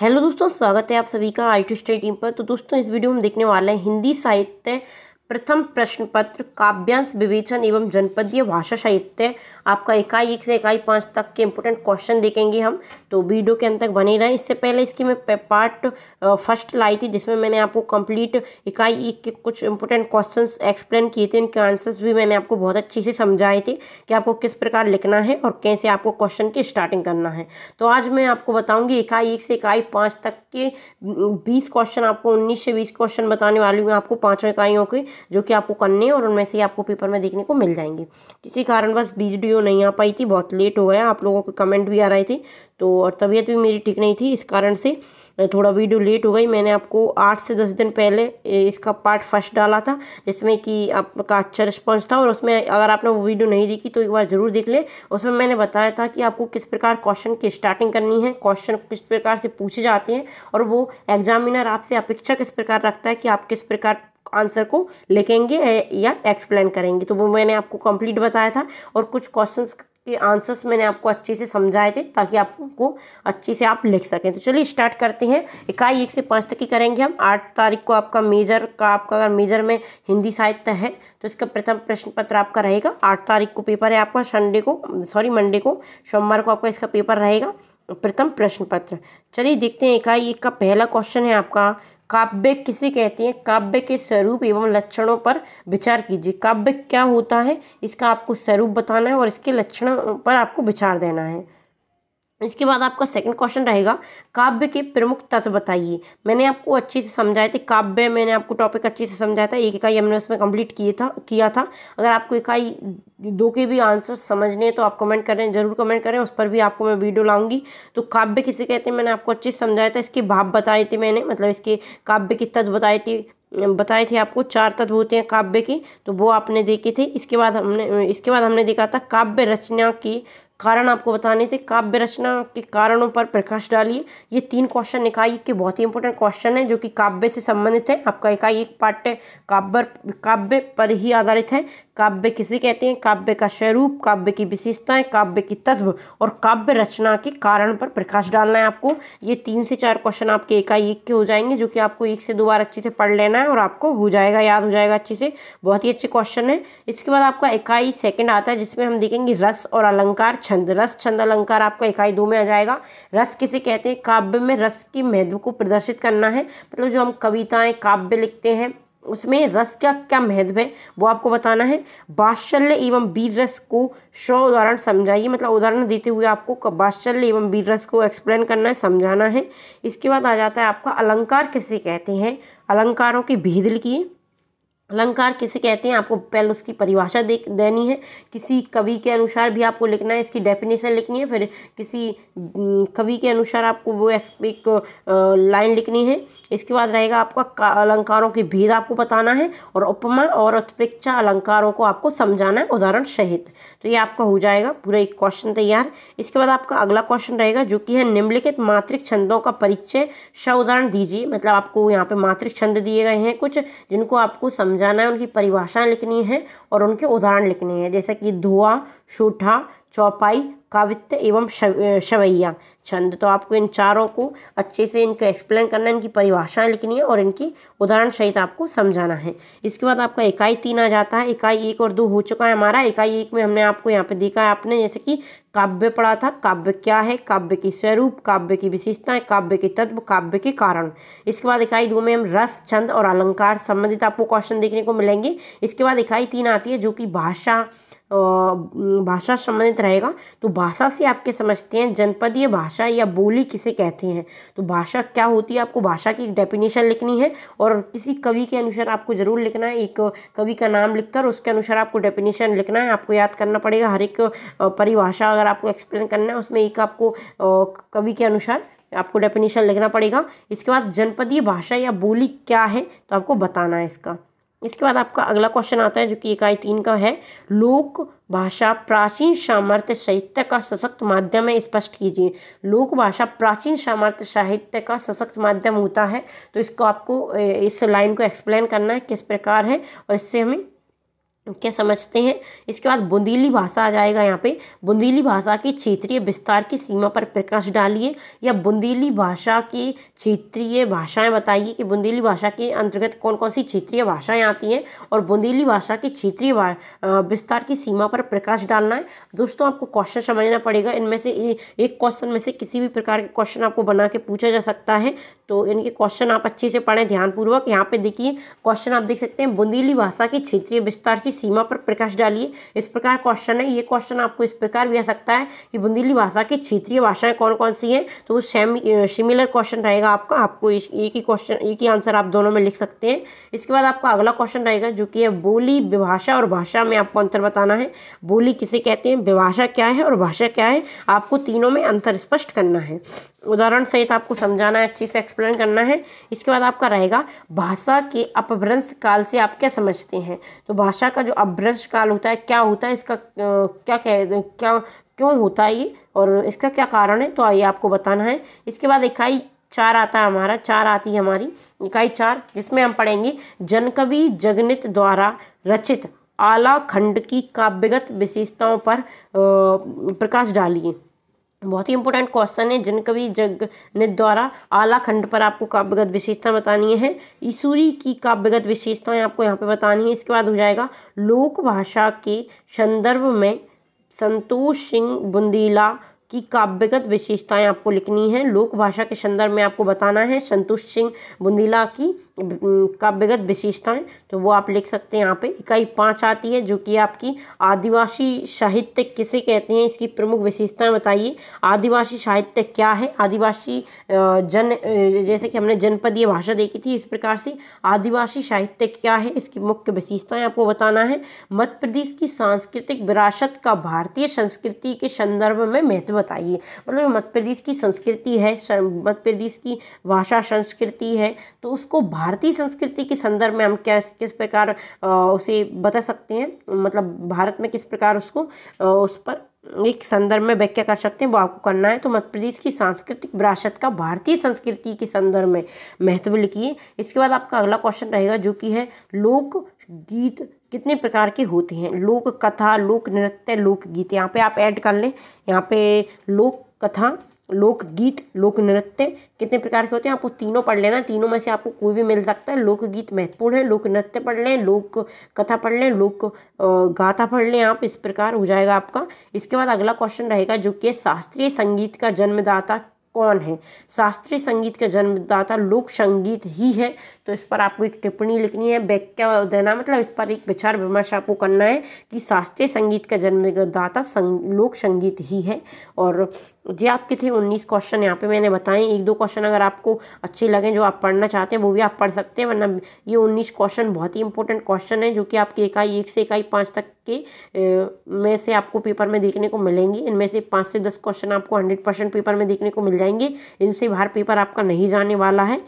hello दोस्तों स्वागत है आप सभी का आई टू स्टडी टीम पर तो दोस्तों इस वीडियो में देखने वाले हैं हिंदी साहित्य प्रथम प्रश्न पत्र काव्यांश विवेचन एवं जनपदीय भाषा साहित्य आपका इकाई एक से इकाई पाँच तक के इम्पोर्टेंट क्वेश्चन देखेंगे हम तो वीडियो के अंत तक बने रहें इससे पहले इसकी मैं पार्ट फर्स्ट लाई थी जिसमें मैंने आपको कंप्लीट इकाई एक के कुछ इम्पोर्टेंट क्वेश्चन एक्सप्लेन किए थे इनके आंसर्स भी मैंने आपको बहुत अच्छे से समझाए थे कि आपको किस प्रकार लिखना है और कैसे आपको क्वेश्चन की स्टार्टिंग करना है तो आज मैं आपको बताऊँगी इकाई एक से इकाई पाँच तक के बीस क्वेश्चन आपको उन्नीस से बीस क्वेश्चन बताने वाली हूँ आपको पाँचों इकाइयों के जो कि आपको करने और उनमें से आपको पेपर में देखने को मिल जाएंगे किसी कारणवश वीडियो नहीं आ पाई थी बहुत लेट हो गया आप लोगों के कमेंट भी आ रहे थे तो और तबीयत भी मेरी ठीक नहीं थी इस कारण से थोड़ा वीडियो लेट हो गई मैंने आपको आठ से दस दिन पहले इसका पार्ट फर्स्ट डाला था जिसमें कि आपका अच्छा रिस्पॉन्स था और उसमें अगर आपने वो वीडियो नहीं देखी तो एक बार ज़रूर देख लें उसमें मैंने बताया था कि आपको किस प्रकार क्वेश्चन की स्टार्टिंग करनी है क्वेश्चन किस प्रकार से पूछे जाते हैं और वो एग्जामिनर आपसे अपेक्षा किस प्रकार रखता है कि आप किस प्रकार आंसर को लिखेंगे या एक्सप्लेन करेंगे तो वो मैंने आपको कंप्लीट बताया था और कुछ क्वेश्चंस के आंसर्स मैंने आपको अच्छे से समझाए थे ताकि आपको अच्छे से आप लिख सकें तो चलिए स्टार्ट करते हैं इकाई एक से पाँच तक की करेंगे हम आठ तारीख को आपका मेजर का आपका अगर मेजर में हिंदी साहित्य है तो इसका प्रथम प्रश्न पत्र आपका रहेगा आठ तारीख को पेपर है आपका संडे को सॉरी मंडे को सोमवार को आपका इसका पेपर रहेगा प्रथम प्रश्न पत्र चलिए देखते हैं इकाई एक का पहला क्वेश्चन है आपका काव्य किसे कहते हैं काव्य के स्वरूप एवं लक्षणों पर विचार कीजिए काव्य क्या होता है इसका आपको स्वरूप बताना है और इसके लक्षणों पर आपको विचार देना है इसके बाद आपका सेकंड क्वेश्चन रहेगा काव्य के प्रमुख तत्व बताइए मैंने आपको अच्छे से समझाया थे काव्य मैंने आपको टॉपिक अच्छे से समझाया था एक इकाई हमने उसमें कंप्लीट किए था किया था अगर आपको इकाई दो के भी आंसर समझने हैं तो आप कमेंट करें जरूर कमेंट करें उस पर भी आपको मैं वीडियो लाऊंगी तो काव्य किसे कहते हैं मैंने आपको अच्छे से समझाया था इसके भाव बताए थे मैंने मतलब इसके काव्य के तत्व बताए थे बताए थे आपको चार तत्व होते हैं काव्य के तो वो आपने देखे थे इसके बाद हमने इसके बाद हमने देखा था काव्य रचना की कारण आपको बताने थे काव्य रचना के कारणों पर प्रकाश डालिए ये तीन क्वेश्चन इकाई के बहुत ही इंपॉर्टेंट क्वेश्चन है जो कि काव्य से संबंधित हैं आपका इकाई एक पाठ्य काव्य काव्य पर ही आधारित है काव्य किसे कहते हैं काव्य का स्वरूप काव्य की विशेषताएं काव्य की तत्व और काव्य रचना के कारण पर प्रकाश डालना है आपको ये तीन से चार क्वेश्चन आपके इकाई एक के हो जाएंगे जो कि आपको एक से दो बार अच्छे से पढ़ लेना है और आपको हो जाएगा याद हो जाएगा अच्छे से बहुत ही अच्छे क्वेश्चन है इसके बाद आपका इकाई सेकेंड आता है जिसमें हम देखेंगे रस और अलंकार छंद रस छंद अलंकार आपका इकाई दो में आ जाएगा रस किसे कहते हैं काव्य में रस की महत्व को प्रदर्शित करना है मतलब जो हम कविताएं काव्य लिखते हैं उसमें रस का क्या महत्व है वो आपको बताना है बाश्चल्य एवं वीर रस को स्व उदाहरण समझाइए मतलब उदाहरण देते हुए आपको बाश्चल्य एवं वीर रस को एक्सप्लेन करना है समझाना है इसके बाद आ जाता है आपका अलंकार किसे कहते हैं अलंकारों की भेद लिखिए अलंकार किसे कहते हैं आपको पहले उसकी परिभाषा दे देनी है किसी कवि के अनुसार भी आपको लिखना है इसकी डेफिनेशन लिखनी है फिर किसी कवि के अनुसार आपको वो एक लाइन लिखनी है इसके बाद रहेगा आपका अलंकारों के भेद आपको बताना है और उपमा और उत्प्रेक्षा अलंकारों को आपको समझाना है उदाहरण सहित तो ये आपका हो जाएगा पूरा एक क्वेश्चन तैयार इसके बाद आपका अगला क्वेश्चन रहेगा जो कि है निम्नलिखित मातृक छंदों का परिचय श उदाहरण दीजिए मतलब आपको यहाँ पर मातृक छंद दिए गए हैं कुछ जिनको आपको समझ समझाना है उनकी परिभाषाएं लिखनी है और उनके उदाहरण लिखने हैं जैसे कि धुआं शूठा चौपाई कावित्य एवं शवैया छंद तो आपको इन चारों को अच्छे से इनको एक्सप्लेन करना है इनकी परिभाषाएं लिखनी है और इनकी उदाहरण सहित आपको समझाना है इसके बाद आपका इकाई तीन आ जाता है इकाई एक और दो हो चुका है हमारा इकाई एक में हमने आपको यहाँ पे देखा है आपने जैसे कि काव्य पढ़ा था काव्य क्या है काव्य की स्वरूप काव्य की विशेषताएं काव्य के तत्व काव्य के कारण इसके बाद इकाई दो में हम रस छंद और अलंकार संबंधित आपको क्वेश्चन देखने को मिलेंगे इसके बाद इकाई तीन आती है जो कि भाषा भाषा संबंधित रहेगा तो भाषा से आपके समझते हैं जनपदीय भाषा या बोली किसे कहते हैं तो भाषा क्या होती है आपको भाषा की एक डेफिनेशन लिखनी है और किसी कवि के अनुसार आपको ज़रूर लिखना है एक कवि का नाम लिखकर उसके अनुसार आपको डेफिनेशन लिखना है आपको याद करना पड़ेगा हर एक परिभाषा अगर आपको एक्सप्लेन करना है उसमें एक आपको कवि के अनुसार आपको डेफिनेशन लिखना पड़ेगा इसके बाद जनपदीय भाषा या बोली क्या है तो आपको बताना है इसका इसके बाद आपका अगला क्वेश्चन आता है जो कि इकाई तीन का है लोक भाषा प्राचीन सामर्थ्य साहित्य का सशक्त माध्यम है स्पष्ट कीजिए लोक भाषा प्राचीन सामर्थ्य साहित्य का सशक्त माध्यम होता है तो इसको आपको इस लाइन को एक्सप्लेन करना है किस प्रकार है और इससे हमें क्या समझते हैं इसके बाद बुंदेली भाषा आ जाएगा यहाँ पे बुंदेली भाषा के क्षेत्रीय विस्तार की सीमा पर प्रकाश डालिए या बुंदेली भाषा की क्षेत्रीय भाषाएं बताइए कि बुंदेली भाषा के अंतर्गत कौन कौन सी क्षेत्रीय भाषाएं आती हैं और बुंदेली भाषा के क्षेत्रीय विस्तार की सीमा पर प्रकाश डालना है दोस्तों आपको क्वेश्चन समझना पड़ेगा इनमें से एक क्वेश्चन में से किसी भी प्रकार के क्वेश्चन आपको बना के पूछा जा सकता है तो इनके क्वेश्चन आप अच्छे से पढ़ें ध्यानपूर्वक यहाँ पे देखिए क्वेश्चन आप देख सकते हैं बुंदेली भाषा के क्षेत्रीय विस्तार की सीमा पर प्रकाश डालिए इस प्रकार क्वेश्चन है ये क्वेश्चन आपको इस प्रकार भी आ सकता है कि बुंदेली भाषा की क्षेत्रीय भाषाएं कौन कौन सी हैं तो सिमिलर क्वेश्चन रहेगा आपका आपको एक ही क्वेश्चन एक ही आंसर आप दोनों में लिख सकते हैं इसके बाद आपका अगला क्वेश्चन रहेगा जो कि है बोली विभाषा और भाषा में आपको अंतर बताना है बोली किसे कहते हैं विभाषा क्या है और भाषा क्या है आपको तीनों में अंतर स्पष्ट करना है उदाहरण सहित आपको समझाना है अच्छे से एक्सप्लेन करना है इसके बाद आपका रहेगा भाषा के अपभ्रंश काल से आप क्या समझते हैं तो भाषा का जो अपभ्रंश काल होता है क्या होता है इसका क्या कह क्या क्यों होता है ये और इसका क्या कारण है तो ये आपको बताना है इसके बाद इकाई चार आता है हमारा चार आती है हमारी इकाई चार जिसमें हम पढ़ेंगे जनकवि जगनित द्वारा रचित आला खंड की काव्यगत विशेषताओं पर प्रकाश डालिए बहुत ही इंपॉर्टेंट क्वेश्चन है जिन कवि जग ने द्वारा आला खंड पर आपको काव्यगत विशेषता बतानी है ईसूरी की काव्यगत विशेषताएं आपको यहाँ पे बतानी है इसके बाद हो जाएगा लोक भाषा के संदर्भ में संतोष सिंह बुंदीला की काव्यगत विशेषताएं आपको लिखनी है लोक भाषा के संदर्भ में आपको बताना है संतुष्ट सिंह बुंदीला की काव्यगत विशेषताएं तो वो आप लिख सकते हैं यहाँ पे इकाई पाँच आती है जो कि आपकी आदिवासी साहित्य किसे कहते हैं इसकी प्रमुख विशेषताएं बताइए आदिवासी साहित्य क्या है आदिवासी जन जैसे कि हमने जनपदीय भाषा देखी थी इस प्रकार से आदिवासी साहित्य क्या है इसकी मुख्य विशेषताएँ आपको बताना है मध्य प्रदेश की सांस्कृतिक विरासत का भारतीय संस्कृति के संदर्भ में महत्व बताइए मतलब मध्य प्रदेश की संस्कृति है मध्य प्रदेश की भाषा संस्कृति है तो उसको भारतीय संस्कृति के संदर्भ में हम क्या किस प्रकार उसे बता सकते हैं मतलब भारत में किस प्रकार उसको उस पर एक संदर्भ में व्याख्या कर सकते हैं वो आपको करना है तो मध्य प्रदेश की सांस्कृतिक विरासत का भारतीय संस्कृति के संदर्भ में महत्व लिखिए इसके बाद आपका अगला क्वेश्चन रहेगा जो कि है लोक गीत कितने प्रकार के होते हैं लोक कथा लोक नृत्य लोक गीत यहाँ पे आप ऐड कर लें यहाँ पे लोक कथा लोकगीत लोक नृत्य कितने प्रकार के होते हैं आपको तीनों पढ़ लेना तीनों में से आपको कोई भी मिल सकता है लोकगीत महत्वपूर्ण है लोक नृत्य पढ़ लें लोक कथा पढ़ लें लोक गाथा पढ़ लें आप इस प्रकार हो जाएगा आपका इसके बाद अगला क्वेश्चन रहेगा जो कि शास्त्रीय संगीत का जन्मदाता कौन है शास्त्रीय संगीत का जन्मदाता लोक संगीत ही है तो इस पर आपको एक टिप्पणी लिखनी है व्याख्या देना मतलब इस पर एक विचार विमर्श आपको करना है कि शास्त्रीय संगीत का जन्मदाता संग, लोक संगीत ही है और जे आपके थे उन्नीस क्वेश्चन यहाँ पे मैंने बताए एक दो क्वेश्चन अगर आपको अच्छे लगे जो आप पढ़ना चाहते हैं वो भी आप पढ़ सकते हैं वरना ये उन्नीस क्वेश्चन बहुत ही इंपॉर्टेंट क्वेश्चन है जो कि आपकी इकाई एक से इकाई पाँच तक के में से आपको पेपर में देखने को मिलेंगे इनमें से पाँच से दस क्वेश्चन आपको हंड्रेड परसेंट पेपर में देखने को मिल जाएंगे इनसे बाहर पेपर आपका नहीं जाने वाला है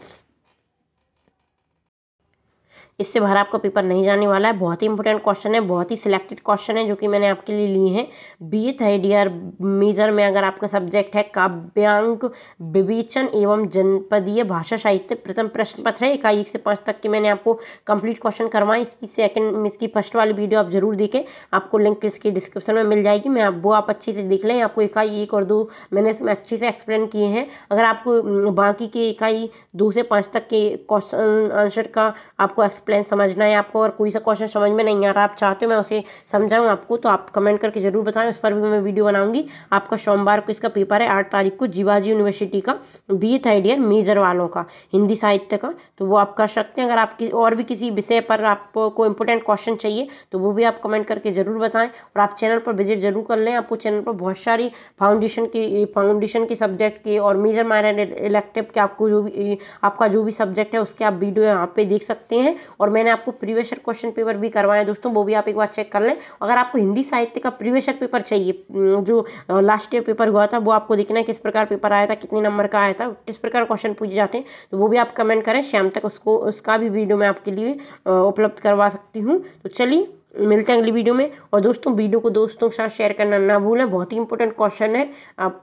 इससे बाहर आपका पेपर नहीं जाने वाला है बहुत ही इंपॉर्टेंट क्वेश्चन है बहुत ही सिलेक्टेड क्वेश्चन है जो कि मैंने आपके लिए लिए हैं बी थर्ड ईयर मेजर में अगर आपका सब्जेक्ट है काव्यांक विवेचन एवं जनपदीय भाषा साहित्य प्रथम प्रश्न पत्र है इकाई एक से पाँच तक के मैंने आपको कंप्लीट क्वेश्चन करवाएं इसकी सेकेंड इसकी फर्स्ट वाली वीडियो आप जरूर देखें आपको लिंक इसकी डिस्क्रिप्शन में मिल जाएगी मैं वो आप अच्छे से देख लें आपको इकाई एक और दो मैंने इसमें अच्छे से एक्सप्लेन किए हैं अगर आपको बाकी के इकाई दो से पाँच तक के क्वेश्चन आंसर का आपको प्लान समझना है आपको और कोई सा क्वेश्चन समझ में नहीं आ रहा आप चाहते हो मैं उसे समझाऊँ आपको तो आप कमेंट करके ज़रूर बताएं उस पर भी मैं वीडियो बनाऊंगी आपका सोमवार को इसका पेपर है आठ तारीख को जीवाजी यूनिवर्सिटी का बी थर्ड ईयर मेजर वालों का हिंदी साहित्य का तो वो आप कर सकते हैं अगर आप और भी किसी विषय पर आपको इंपॉर्टेंट क्वेश्चन चाहिए तो वो भी आप कमेंट करके ज़रूर बताएं और आप चैनल पर विजिट ज़रूर कर लें आपको चैनल पर बहुत सारी फाउंडेशन की फाउंडेशन के सब्जेक्ट के और मेजर माइनर इलेक्टिव के आपको जो भी आपका जो भी सब्जेक्ट है उसके आप वीडियो यहाँ पे देख सकते हैं और मैंने आपको प्रीवेशर क्वेश्चन पेपर भी करवाया दोस्तों वो भी आप एक बार चेक कर लें अगर आपको हिंदी साहित्य का प्रीवेशर पेपर चाहिए जो लास्ट ईयर पेपर हुआ था वो आपको देखना है किस प्रकार पेपर आया था कितने नंबर का आया था किस प्रकार क्वेश्चन पूछे जाते हैं तो वो भी आप कमेंट करें शाम तक उसको उसका भी वीडियो मैं आपके लिए उपलब्ध करवा सकती हूँ तो चलिए मिलते हैं अगली वीडियो में और दोस्तों वीडियो को दोस्तों के साथ शेयर करना ना भूलें बहुत ही इंपॉर्टेंट क्वेश्चन है आप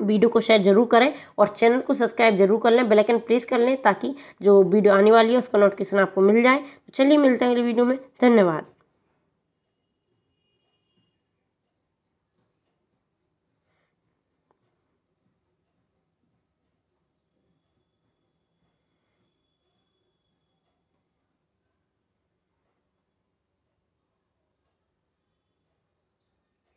वीडियो को शेयर जरूर करें और चैनल को सब्सक्राइब जरूर कर लें बेलाइकन प्रेस कर लें ताकि जो वीडियो आने वाली है उसका नोटिफिकेशन आपको मिल जाए तो चलिए मिलते हैं अगले वीडियो में धन्यवाद